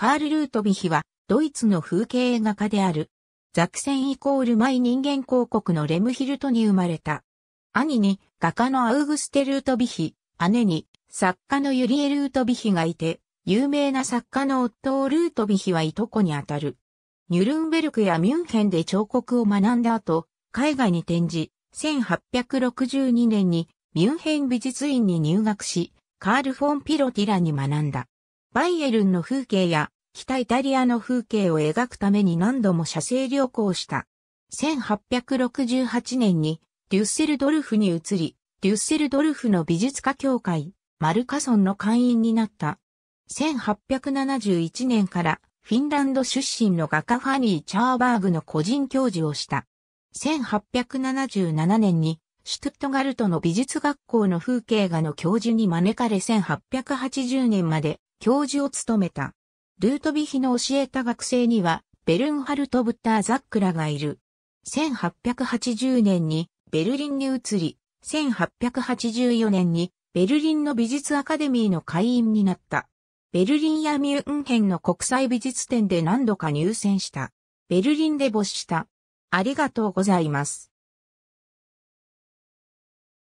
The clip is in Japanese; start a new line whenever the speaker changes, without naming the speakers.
カール・ルートヴィヒは、ドイツの風景画家である。ザクセンイコールマイ人間広告のレムヒルトに生まれた。兄に画家のアウグステ・ルートヴィヒ、姉に作家のユリエ・ルートヴィヒがいて、有名な作家の夫をルートヴィヒはいとこにあたる。ニュルンベルクやミュンヘンで彫刻を学んだ後、海外に転じ、1862年にミュンヘン美術院に入学し、カール・フォン・ピロティラに学んだ。バイエルンの風景や北イタリアの風景を描くために何度も写生旅行した。1868年にデュッセルドルフに移り、デュッセルドルフの美術家協会、マルカソンの会員になった。1871年からフィンランド出身の画家ファニー・チャーバーグの個人教授をした。1877年にシュトットガルトの美術学校の風景画の教授に招かれ1880年まで教授を務めた。ルートビヒの教えた学生には、ベルンハルト・ブッター・ザックらがいる。1880年にベルリンに移り、1884年にベルリンの美術アカデミーの会員になった。ベルリンやミュンヘンの国際美術展で何度か入選した。ベルリンで没した。ありがとうございます。